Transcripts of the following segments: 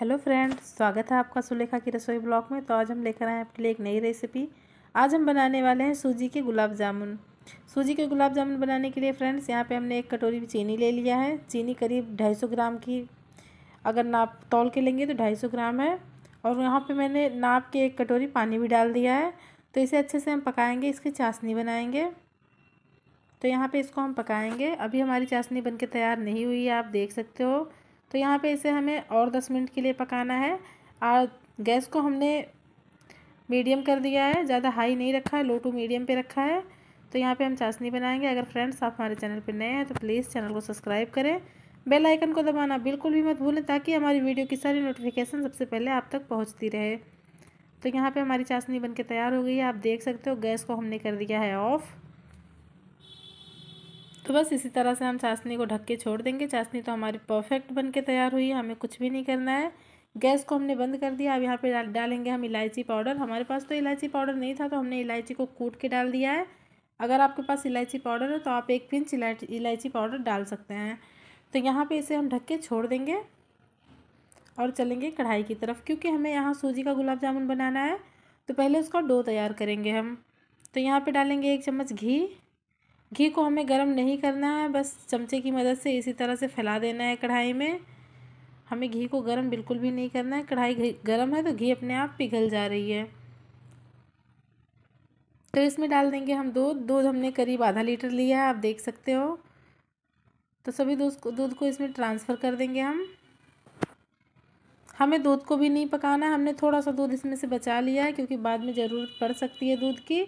hello friend स्वागत है आपका सुलेखा की रसोई ब्लॉग में तो आज हम लेकर आए हैं आपके लिए एक नई रेसिपी आज हम बनाने वाले हैं सूजी के गुलाब जामुन सूजी के गुलाब जामुन बनाने के लिए फ्रेंड्स यहाँ पे हमने एक कटोरी चीनी ले लिया है चीनी करीब 250 ग्राम की अगर नाप तौल के लेंगे तो 250 ग्राम है और यहाँ पर मैंने नाप के एक कटोरी पानी भी डाल दिया है तो इसे अच्छे से हम पकाएँगे इसकी चाशनी बनाएँगे तो यहाँ पर इसको हम पकाएँगे अभी हमारी चाशनी बन तैयार नहीं हुई है आप देख सकते हो तो यहाँ पे इसे हमें और दस मिनट के लिए पकाना है और गैस को हमने मीडियम कर दिया है ज़्यादा हाई नहीं रखा है लो टू मीडियम पे रखा है तो यहाँ पे हम चाशनी बनाएंगे अगर फ्रेंड्स आप हमारे चैनल पर नए हैं तो प्लीज़ चैनल को सब्सक्राइब करें बेल आइकन को दबाना बिल्कुल भी मत भूलें ताकि हमारी वीडियो की सारी नोटिफिकेशन सबसे पहले आप तक पहुँचती रहे तो यहाँ पर हमारी चाशनी बन तैयार हो गई है आप देख सकते हो गैस को हमने कर दिया है ऑफ़ तो बस इसी तरह से हम चाशनी को ढक के छोड़ देंगे चाशनी तो हमारी परफेक्ट बन के तैयार हुई है हमें कुछ भी नहीं करना है गैस को हमने बंद कर दिया अब यहाँ पे डालेंगे हम इलायची पाउडर हमारे पास तो इलायची पाउडर नहीं था तो हमने इलायची को कूट के डाल दिया है अगर आपके पास इलायची पाउडर है तो आप एक पिंच इलायची पाउडर डाल सकते हैं तो यहाँ पर इसे हम ढक के छोड़ देंगे और चलेंगे कढ़ाई की तरफ क्योंकि हमें यहाँ सूजी का गुलाब जामुन बनाना है तो पहले उसका डो तैयार करेंगे हम तो यहाँ पे डालेंगे एक चम्मच घी घी को हमें गर्म नहीं करना है बस चमचे की मदद से इसी तरह से फैला देना है कढ़ाई में हमें घी को गर्म बिल्कुल भी नहीं करना है कढ़ाई गर्म है तो घी अपने आप पिघल जा रही है तो इसमें डाल देंगे हम दूध दूध हमने करीब आधा लीटर लिया है आप देख सकते हो तो सभी दूध को दूध को इसमें ट्रांसफ़र कर देंगे हम हमें दूध को भी नहीं पकाना हमने थोड़ा सा दूध इसमें से बचा लिया है क्योंकि बाद में ज़रूरत पड़ सकती है दूध की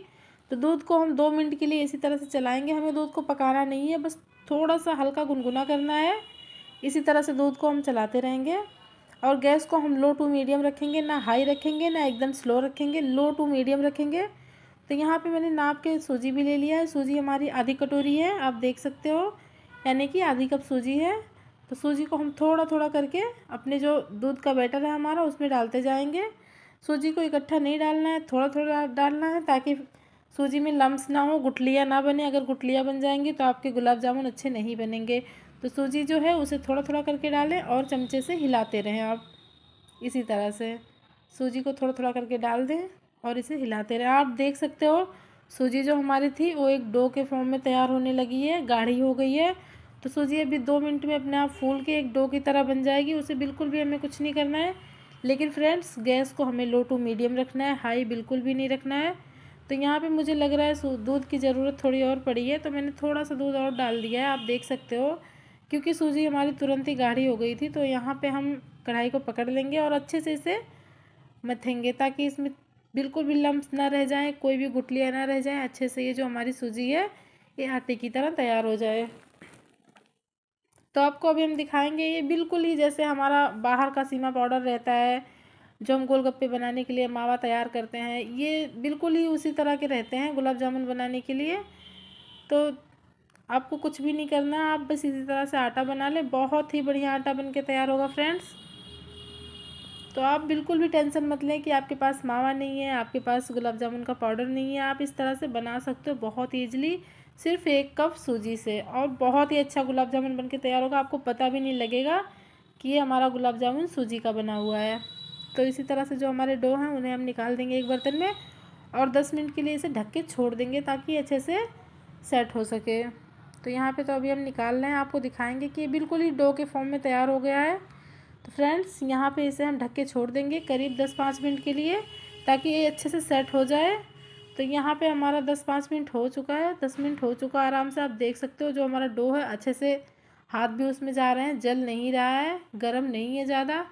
तो दूध को हम दो मिनट के लिए इसी तरह से चलाएंगे हमें दूध को पकाना नहीं है बस थोड़ा सा हल्का गुनगुना करना है इसी तरह से दूध को हम चलाते रहेंगे और गैस को हम लो टू मीडियम रखेंगे ना हाई रखेंगे ना एकदम स्लो रखेंगे लो टू मीडियम रखेंगे तो यहाँ पे मैंने नाप के सूजी भी ले लिया है सूजी हमारी आधी कटोरी है आप देख सकते हो यानी कि आधी कप सूजी है तो सूजी को हम थोड़ा थोड़ा करके अपने जो दूध का बैटर है हमारा उसमें डालते जाएंगे सूजी को इकट्ठा नहीं डालना है थोड़ा थोड़ा डालना है ताकि सूजी में लम्स ना हो गुटलियाँ ना बने अगर गुटलियाँ बन जाएंगी तो आपके गुलाब जामुन अच्छे नहीं बनेंगे तो सूजी जो है उसे थोड़ा थोड़ा करके डालें और चमचे से हिलाते रहें आप इसी तरह से सूजी को थोड़ा थोड़ा करके डाल दें और इसे हिलाते रहें आप देख सकते हो सूजी जो हमारी थी वो एक डो के फॉर्म में तैयार होने लगी है गाढ़ी हो गई है तो सूजी अभी दो मिनट में अपने आप फूल के एक डो की तरह बन जाएगी उसे बिल्कुल भी हमें कुछ नहीं करना है लेकिन फ्रेंड्स गैस को हमें लो टू मीडियम रखना है हाई बिल्कुल भी नहीं रखना है तो यहाँ पे मुझे लग रहा है दूध की ज़रूरत थोड़ी और पड़ी है तो मैंने थोड़ा सा दूध और डाल दिया है आप देख सकते हो क्योंकि सूजी हमारी तुरंत ही गाढ़ी हो गई थी तो यहाँ पे हम कढ़ाई को पकड़ लेंगे और अच्छे से इसे मथेंगे ताकि इसमें बिल्कुल भी लम्ब ना रह जाए कोई भी गुटलियाँ ना रह जाएँ अच्छे से ये जो हमारी सूजी है ये आटे की तरह तैयार हो जाए तो आपको अभी हम दिखाएंगे ये बिल्कुल ही जैसे हमारा बाहर का सीमा पाउडर रहता है जो हम गोलगप्पे बनाने के लिए मावा तैयार करते हैं ये बिल्कुल ही उसी तरह के रहते हैं गुलाब जामुन बनाने के लिए तो आपको कुछ भी नहीं करना आप बस इसी तरह से आटा बना लें बहुत ही बढ़िया आटा बन के तैयार होगा फ्रेंड्स तो आप बिल्कुल भी टेंशन मत लें कि आपके पास मावा नहीं है आपके पास गुलाब जामुन का पाउडर नहीं है आप इस तरह से बना सकते हो बहुत ईजिली सिर्फ एक कप सूजी से और बहुत ही अच्छा गुलाब जामुन बन के तैयार होगा आपको पता भी नहीं लगेगा कि ये हमारा गुलाब जामुन सूजी का बना हुआ है तो इसी तरह से जो हमारे डो हैं उन्हें हम निकाल देंगे एक बर्तन में और दस मिनट के लिए इसे ढक के छोड़ देंगे ताकि अच्छे से सेट हो सके तो यहाँ पे तो अभी हम निकाल रहे हैं आपको दिखाएंगे कि ये बिल्कुल ही डो के फॉर्म में तैयार हो गया है तो फ्रेंड्स यहाँ पे इसे हम ढक के छोड़ देंगे करीब दस पाँच मिनट के लिए ताकि ये अच्छे से सेट हो जाए तो यहाँ पे हमारा दस पाँच मिनट हो चुका है दस मिनट हो चुका आराम से आप देख सकते हो जो हमारा डो है अच्छे से हाथ भी उसमें जा रहे हैं जल नहीं रहा है गर्म नहीं है ज़्यादा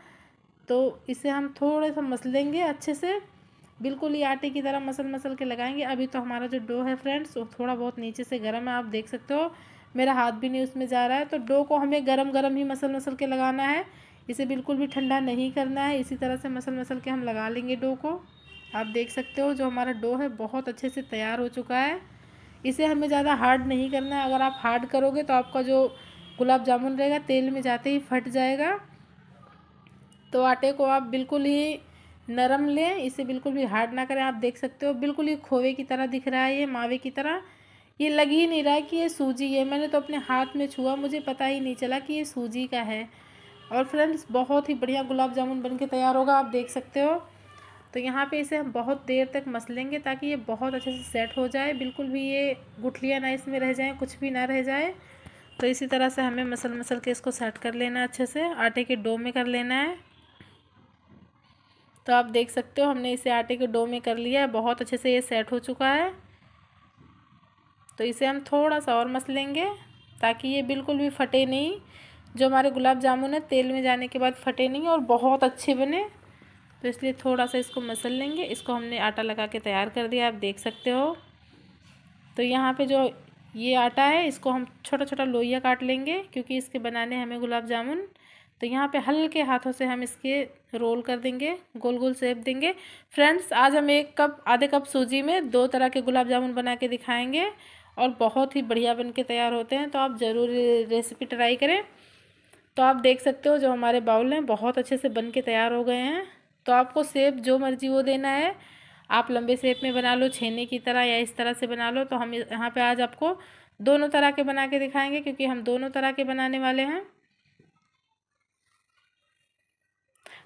तो इसे हम थोड़ा सा लेंगे अच्छे से बिल्कुल ही आटे की तरह मसल मसल के लगाएंगे अभी तो हमारा जो डो है फ्रेंड्स वो थोड़ा बहुत नीचे से गर्म है आप देख सकते हो मेरा हाथ भी नहीं उसमें जा रहा है तो डो को हमें गर्म गरम ही मसल मसल के लगाना है इसे बिल्कुल भी ठंडा नहीं करना है इसी तरह से मसल मसल के हम लगा लेंगे डो को आप देख सकते हो जो हमारा डो है बहुत अच्छे से तैयार हो चुका है इसे हमें ज़्यादा हार्ड नहीं करना है अगर आप हार्ड करोगे तो आपका जो गुलाब जामुन रहेगा तेल में जाते ही फट जाएगा तो आटे को आप बिल्कुल ही नरम लें इसे बिल्कुल भी हार्ड ना करें आप देख सकते हो बिल्कुल ही खोवे की तरह दिख रहा है ये मावे की तरह ये लग ही नहीं रहा है कि ये सूजी है मैंने तो अपने हाथ में छुआ मुझे पता ही नहीं चला कि ये सूजी का है और फ्रेंड्स बहुत ही बढ़िया गुलाब जामुन बन के तैयार होगा आप देख सकते हो तो यहाँ पे इसे हम बहुत देर तक मस लेंगे ताकि ये बहुत अच्छे से सेट हो जाए बिल्कुल भी ये गुठलियाँ ना इसमें रह जाएँ कुछ भी ना रह जाए तो इसी तरह से हमें मसल मसल के इसको सेट कर लेना अच्छे से आटे के डो में कर लेना है तो आप देख सकते हो हमने इसे आटे के डो में कर लिया है बहुत अच्छे से ये सेट हो चुका है तो इसे हम थोड़ा सा और मस लेंगे ताकि ये बिल्कुल भी फटे नहीं जो हमारे गुलाब जामुन है तेल में जाने के बाद फटे नहीं और बहुत अच्छे बने तो इसलिए थोड़ा सा इसको मसल लेंगे इसको हमने आटा लगा के तैयार कर दिया आप देख सकते हो तो यहाँ पे जो ये आटा है इसको हम छोटा छोटा लोहिया काट लेंगे क्योंकि इसके बनाने हमें गुलाब जामुन तो यहाँ पे हल्के हाथों से हम इसके रोल कर देंगे गोल गोल सेब देंगे फ्रेंड्स आज हम एक कप आधे कप सूजी में दो तरह के गुलाब जामुन बना के दिखाएंगे और बहुत ही बढ़िया बन के तैयार होते हैं तो आप ज़रूर रेसिपी ट्राई करें तो आप देख सकते हो जो हमारे बाउल हैं बहुत अच्छे से बन के तैयार हो गए हैं तो आपको सेप जो मर्जी वो देना है आप लंबे सेप में बना लो छेने की तरह या इस तरह से बना लो तो हम यहाँ पे आज आपको दोनों तरह के बना के दिखाएंगे क्योंकि हम दोनों तरह के बनाने वाले हैं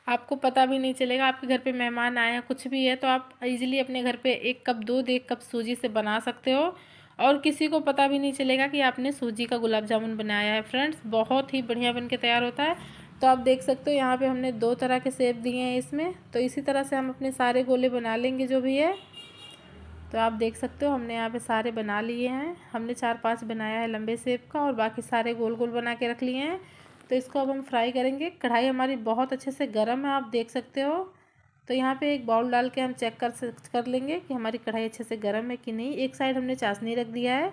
आपको पता भी नहीं चलेगा आपके घर पे मेहमान आए हैं कुछ भी है तो आप इजीली अपने घर पे एक कप दूध एक कप सूजी से बना सकते हो और किसी को पता भी नहीं चलेगा कि आपने सूजी का गुलाब जामुन बनाया है फ्रेंड्स बहुत ही बढ़िया बन के तैयार होता है तो आप देख सकते हो यहाँ पर हमने दो तरह के सेब दिए हैं इसमें तो इसी तरह से हम अपने सारे गोले बना लेंगे जो भी है तो आप देख सकते हो हमने यहाँ पे सारे बना लिए हैं हमने चार पांच बनाया है लंबे सेब का और बाकी सारे गोल गोल बना के रख लिए हैं तो इसको अब हम फ्राई करेंगे कढ़ाई हमारी बहुत अच्छे से गर्म है आप देख सकते हो तो यहाँ पे एक बाउल डाल के हम चेक कर कर लेंगे कि हमारी कढ़ाई अच्छे से गर्म है कि नहीं एक साइड हमने चाशनी रख दिया है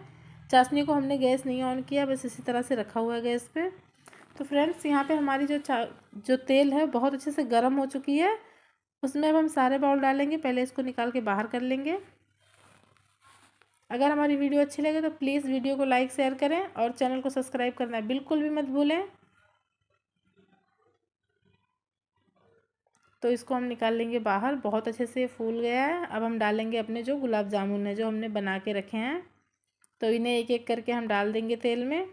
चाशनी को हमने गैस नहीं ऑन किया बस इसी तरह से रखा हुआ है गैस पर तो फ्रेंड्स यहाँ पर हमारी जो चा जो तेल है बहुत अच्छे से गर्म हो चुकी है उसमें अब हम सारे बाउल डालेंगे पहले इसको निकाल के बाहर कर लेंगे अगर हमारी वीडियो अच्छी लगे तो प्लीज़ वीडियो को लाइक शेयर करें और चैनल को सब्सक्राइब करना बिल्कुल भी मत भूलें तो इसको हम निकाल लेंगे बाहर बहुत अच्छे से फूल गया है अब हम डालेंगे अपने जो गुलाब जामुन है जो हमने बना के रखे हैं तो इन्हें एक एक करके हम डाल देंगे तेल में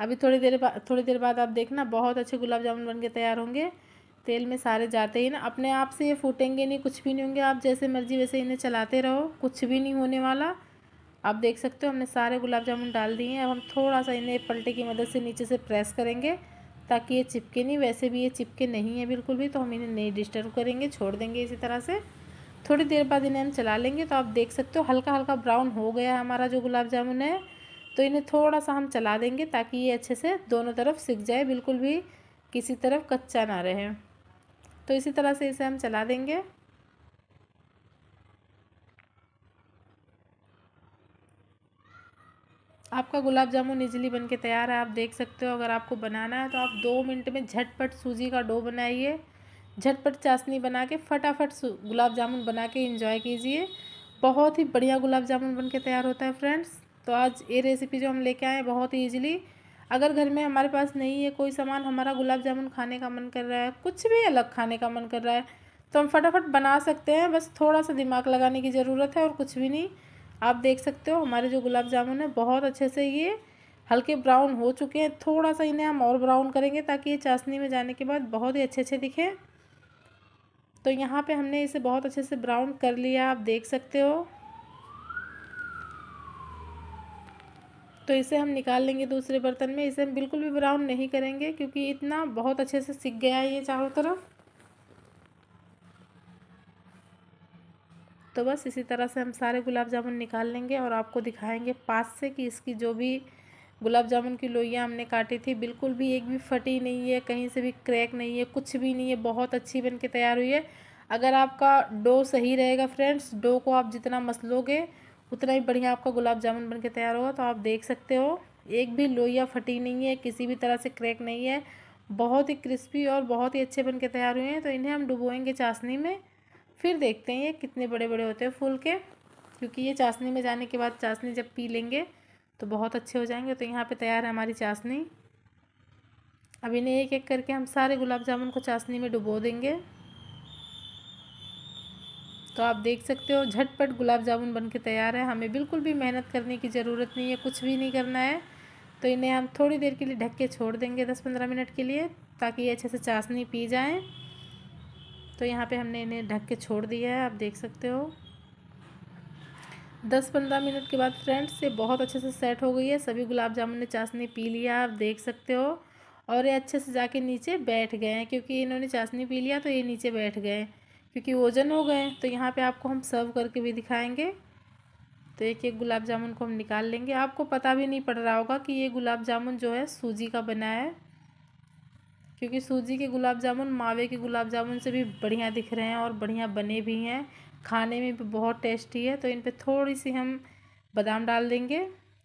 अभी थोड़ी देर बाद थोड़ी देर बाद आप देखना बहुत अच्छे गुलाब जामुन बन के तैयार होंगे तेल में सारे जाते ही ना अपने आप से ये फूटेंगे नहीं कुछ भी नहीं होंगे आप जैसे मर्जी वैसे इन्हें चलाते रहो कुछ भी नहीं होने वाला आप देख सकते हो हमने सारे गुलाब जामुन डाल दिए हैं अब हम थोड़ा सा इन्हें पलटे की मदद से नीचे से प्रेस करेंगे ताकि ये चिपके नहीं वैसे भी ये चिपके नहीं है बिल्कुल भी तो हम इन्हें नहीं डिस्टर्ब करेंगे छोड़ देंगे इसी तरह से थोड़ी देर बाद इन्हें हम चला लेंगे तो आप देख सकते हो हल्का हल्का ब्राउन हो गया हमारा जो गुलाब जामुन है तो इन्हें थोड़ा सा हम चला देंगे ताकि ये अच्छे से दोनों तरफ सिक जाए बिल्कुल भी किसी तरफ कच्चा ना रहे तो इसी तरह से इसे हम चला देंगे आपका गुलाब जामुन इजीली बन के तैयार है आप देख सकते हो अगर आपको बनाना है तो आप दो मिनट में झटपट सूजी का डो बनाइए झटपट चाशनी बना के फटाफट गुलाब जामुन बना के इंजॉय कीजिए बहुत ही बढ़िया गुलाब जामुन बन के तैयार होता है फ्रेंड्स तो आज ये रेसिपी जो हम लेके आए बहुत ही ईजिली अगर घर में हमारे पास नहीं है कोई सामान हमारा गुलाब जामुन खाने का मन कर रहा है कुछ भी अलग खाने का मन कर रहा है तो हम फटाफट बना सकते हैं बस थोड़ा सा दिमाग लगाने की ज़रूरत है और कुछ भी नहीं आप देख सकते हो हमारे जो गुलाब जामुन है बहुत अच्छे से ये हल्के ब्राउन हो चुके हैं थोड़ा सा इन्हें हम और ब्राउन करेंगे ताकि ये चाशनी में जाने के बाद बहुत ही अच्छे अच्छे दिखें तो यहाँ पे हमने इसे बहुत अच्छे से ब्राउन कर लिया आप देख सकते हो तो इसे हम निकाल लेंगे दूसरे बर्तन में इसे हम बिल्कुल भी ब्राउन नहीं करेंगे क्योंकि इतना बहुत अच्छे से सीख गया है ये चारों तरफ तो बस इसी तरह से हम सारे गुलाब जामुन निकाल लेंगे और आपको दिखाएंगे पास से कि इसकी जो भी गुलाब जामुन की लोइयाँ हमने काटी थी बिल्कुल भी एक भी फटी नहीं है कहीं से भी क्रैक नहीं है कुछ भी नहीं है बहुत अच्छी बन के तैयार हुई है अगर आपका डो सही रहेगा फ्रेंड्स डो को आप जितना मसलोगे उतना ही बढ़िया आपका गुलाब जामुन बन के तैयार होगा तो आप देख सकते हो एक भी लोइया फटी नहीं है किसी भी तरह से क्रैक नहीं है बहुत ही क्रिस्पी और बहुत ही अच्छे बन के तैयार हुए हैं तो इन्हें हम डुबोएंगे चाशनी में फिर देखते हैं ये कितने बड़े बड़े होते हैं फूल के क्योंकि ये चाशनी में जाने के बाद चाशनी जब पी लेंगे तो बहुत अच्छे हो जाएंगे तो यहाँ पे तैयार है हमारी चाशनी अब इन्हें एक एक करके हम सारे गुलाब जामुन को चाशनी में डुबो देंगे तो आप देख सकते हो झटपट गुलाब जामुन बन के तैयार है हमें बिल्कुल भी मेहनत करने की ज़रूरत नहीं है कुछ भी नहीं करना है तो इन्हें हम थोड़ी देर के लिए ढक के छोड़ देंगे दस पंद्रह मिनट के लिए ताकि ये अच्छे से चाशनी पी जाएँ तो यहाँ पे हमने इन्हें ढक के छोड़ दिया है आप देख सकते हो दस पंद्रह मिनट के बाद फ्रेंड्स ये बहुत अच्छे से सेट हो गई है सभी गुलाब जामुन ने चाशनी पी लिया आप देख सकते हो और ये अच्छे से जाके नीचे बैठ गए हैं क्योंकि इन्होंने चाशनी पी लिया तो ये नीचे बैठ गए क्योंकि वजन हो गए तो यहाँ पे आपको हम सर्व करके भी दिखाएंगे तो एक एक गुलाब जामुन को हम निकाल लेंगे आपको पता भी नहीं पड़ रहा होगा कि ये गुलाब जामुन जो है सूजी का बना है क्योंकि सूजी के गुलाब जामुन मावे के गुलाब जामुन से भी बढ़िया दिख रहे हैं और बढ़िया बने भी हैं खाने में भी बहुत टेस्टी है तो इन पर थोड़ी सी हम बादाम डाल देंगे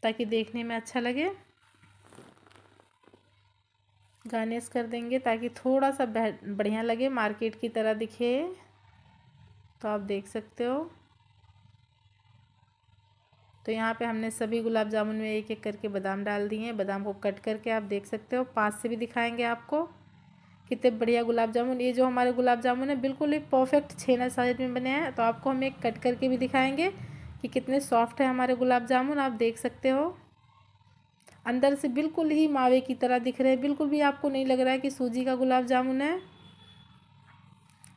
ताकि देखने में अच्छा लगे गार्निश कर देंगे ताकि थोड़ा सा बढ़िया लगे मार्केट की तरह दिखे तो आप देख सकते हो तो यहाँ पे हमने सभी गुलाब जामुन में एक एक करके बादाम डाल दिए हैं बादाम को कट करके आप देख सकते हो पास से भी दिखाएंगे आपको कितने बढ़िया गुलाब जामुन ये जो हमारे गुलाब जामुन है बिल्कुल ही परफेक्ट छेना साइज में बने हैं तो आपको हम एक कट करके भी दिखाएंगे कि कितने सॉफ्ट है हमारे गुलाब जामुन आप देख सकते हो अंदर से बिल्कुल ही मावे की तरह दिख रहे हैं बिल्कुल भी आपको नहीं लग रहा है कि सूजी का गुलाब जामुन है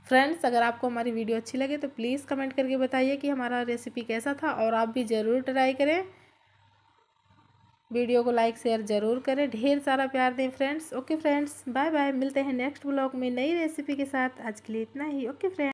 फ्रेंड्स अगर आपको हमारी वीडियो अच्छी लगे तो प्लीज़ कमेंट करके बताइए कि हमारा रेसिपी कैसा था और आप भी ज़रूर ट्राई करें वीडियो को लाइक शेयर ज़रूर करें ढेर सारा प्यार दें friends okay friends bye bye मिलते हैं नेक्स्ट ब्लॉग में नई रेसिपी के साथ आज के लिए इतना ही ओके फ्रेंड्स